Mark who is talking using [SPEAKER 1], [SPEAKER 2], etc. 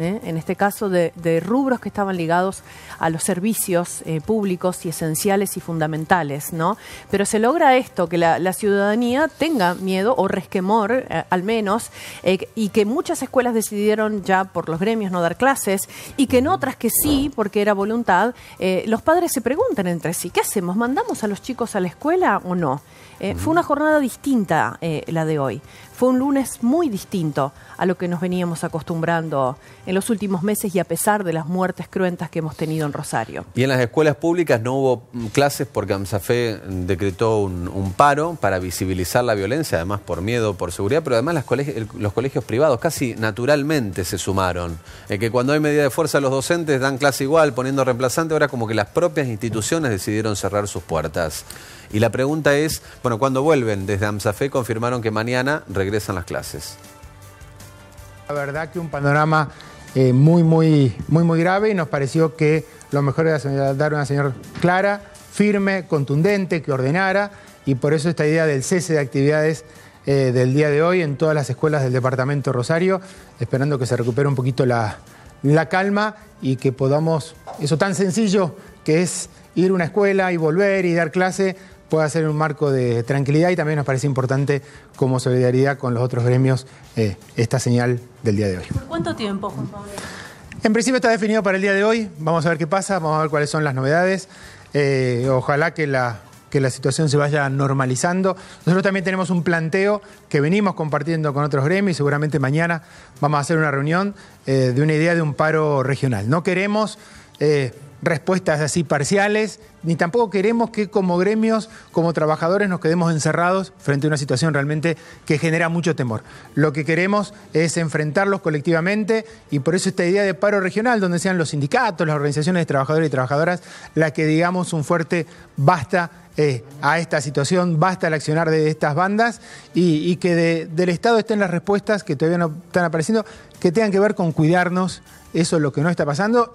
[SPEAKER 1] ¿eh? en este caso de, rubros que estaban ligados a los servicios eh, públicos y esenciales y fundamentales, ¿no? Pero se logra esto, que la, ciudadanía tenga miedo o resquemor, eh, al menos, y que muchas escuelas decidieron ya por los gremios no dar clases y que en otras que sí, porque era voluntad, los padres se preguntan entre sí, ¿qué hacemos? ¿Mandamos a los chicos a la escuela o no? fue una jornada distinta la de hoy. Fue un lunes muy distinto a lo que nos veníamos acostumbrando en los últimos meses y a pesar de las muertes cruentas que hemos tenido en Rosario.
[SPEAKER 2] Y en las escuelas públicas no hubo clases porque AMSAFE decretó un, paro para visibilizar la violencia, además por miedo, por seguridad, pero además las los colegios privados casi naturalmente se sumaron. Eh, que cuando hay medida de fuerza los docentes dan clase igual, poniendo reemplazante, ahora como que las propias instituciones decidieron cerrar sus puertas. Y la pregunta es, bueno, ¿cuándo vuelven? Desde AMSAFE confirmaron que mañana regresan las clases.
[SPEAKER 3] La verdad que un panorama eh, muy, muy, muy, muy grave y nos pareció que lo mejor era dar una señal clara, firme, contundente, que ordenara y por eso esta idea del cese de actividades eh, del día de hoy en todas las escuelas del departamento Rosario, esperando que se recupere un poquito la, la calma y que podamos, eso tan sencillo que es ir a una escuela y volver y dar clase, pueda ser un marco de tranquilidad y también nos parece importante como solidaridad con los otros gremios eh, esta señal del día de hoy. ¿Por
[SPEAKER 1] cuánto tiempo, Juan
[SPEAKER 3] En principio está definido para el día de hoy, vamos a ver qué pasa, vamos a ver cuáles son las novedades, eh, ojalá que la, que la situación se vaya normalizando. Nosotros también tenemos un planteo que venimos compartiendo con otros gremios y seguramente mañana vamos a hacer una reunión eh, de una idea de un paro regional. No queremos respuestas así parciales, ni tampoco queremos que como gremios, como trabajadores, nos quedemos encerrados frente a una situación realmente que genera mucho temor. Lo que queremos es enfrentarlos colectivamente y por eso esta idea de paro regional, donde sean los sindicatos, las organizaciones de trabajadores y trabajadoras, la que digamos un fuerte basta eh, a esta situación, basta al accionar de estas bandas y, que del Estado estén las respuestas que todavía no están apareciendo, que tengan que ver con cuidarnos, eso es lo que no está pasando.